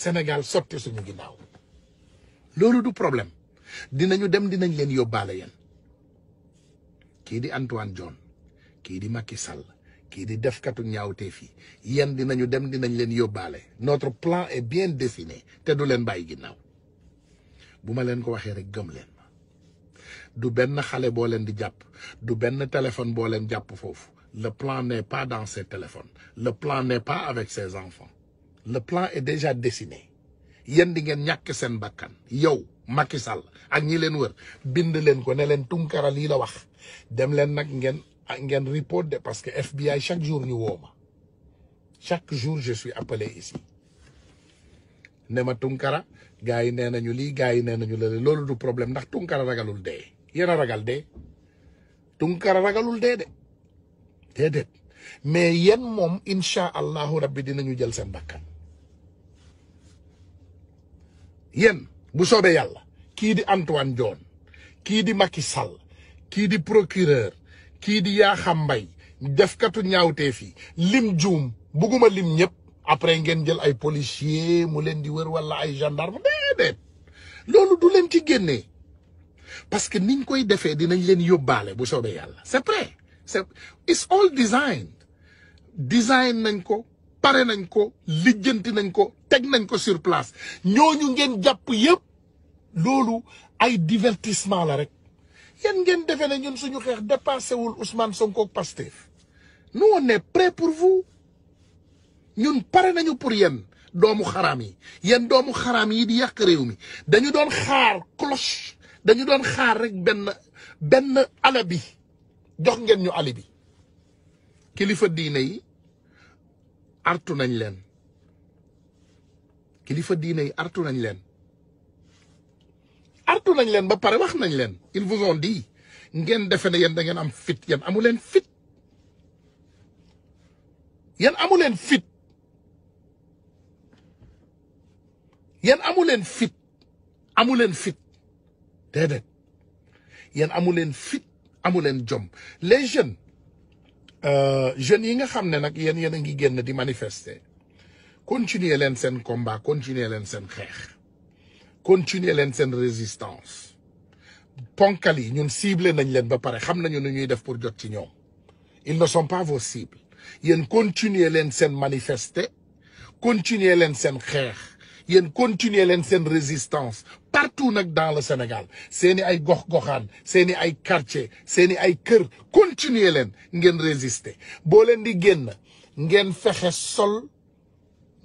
Sénégal sotti suñu ginnaw lolu du problème dinañu dem dinañ len yobale yeen Antoine John ki di Macky Sall ki di defkatu dinañu dem dinañ notre plan est bien dessiné té du len ko waxé rek gëm du ben xalé bo du téléphone le plan n'est pas dans ses téléphones le plan n'est pas avec ses enfants le plan est déjà dessiné yéen di ngeen ñàkk seen bakkan yow Macky Sall ak ñi leen wër bind leen ko ne leen Tunkara li la wax dem leen nak ngeen ah, ngeen report de parce que FBI chaque jour ñu woo ma chaque jour je suis appelé ici ne ma Tunkara gaay yi li gaay lii gars yi loolu du problème ndax Tunkara ragalul dee yéen ragal dee Tunkara ragalul dé, de déedéet mais yéen mom inshallah allahu rabbi dinañu jël seen bakkan. Yen, bu sobe yalla ki di Antoine John, ki di Macky Sall ki di procureur ki di Yakham def defkatu ñaawteef fi lim joom buguma lim ñep après ngeen jël ay policier mu len di wër wala ay gendarme déedéet lolu du len ci génnee parce que niñ koy défé dinañ len yobalé bu sobe yalla c'est prêt c'est it's all designed design nañ ko paré nañ ko lijeenti nañ ko teg nañ ko sur place ñoñu ngeen japp yépp lolu ay divertissement la rek yeen ngeen defee né ñun suñu xex dépassé wul Ousmane Sonko ak Pastef nous on est prêt pour vous ñun paré nañu pour yeen doomu xaraam yi yeen doomu xaraam yi di yak réew mi dañu doon xaar cloche dañu doon xaar rek ben ben alabi jox ngeen ñu alibi kilifa diine yi artu nañ leen kilifa diine yi artu nañ leen artu nañ leen ba pare wax nañ leen ils vous ont ngeen defe ne yéen da ngeen am fit yen amu leen fit yéen amu leen fit yéen amu leen fit amu leen fit déedéet yéen amu leen fit amu leen jom les jeunes Euh, jeunes yi nga xamné nak nag yéen ngi génn di manifester continuer len sen combat continuer len sen xex continuer len sen résistance ponkali ñun cible nañ len ba paré xam nañu ñuy def pour jot ci ñom ils ne sont pas vos cibles yéen continuer len sen manifester continuer len sen xex yéen continuer len sen résistance partout nag dans le Sénégal seeni ay gox-goxaan seeni ay quartier seeni ay kër continuer leen ngeen résister boo leen di génn ngeen fexe sol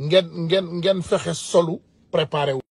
ngeen ngeen ngeen fexe solu préparé wu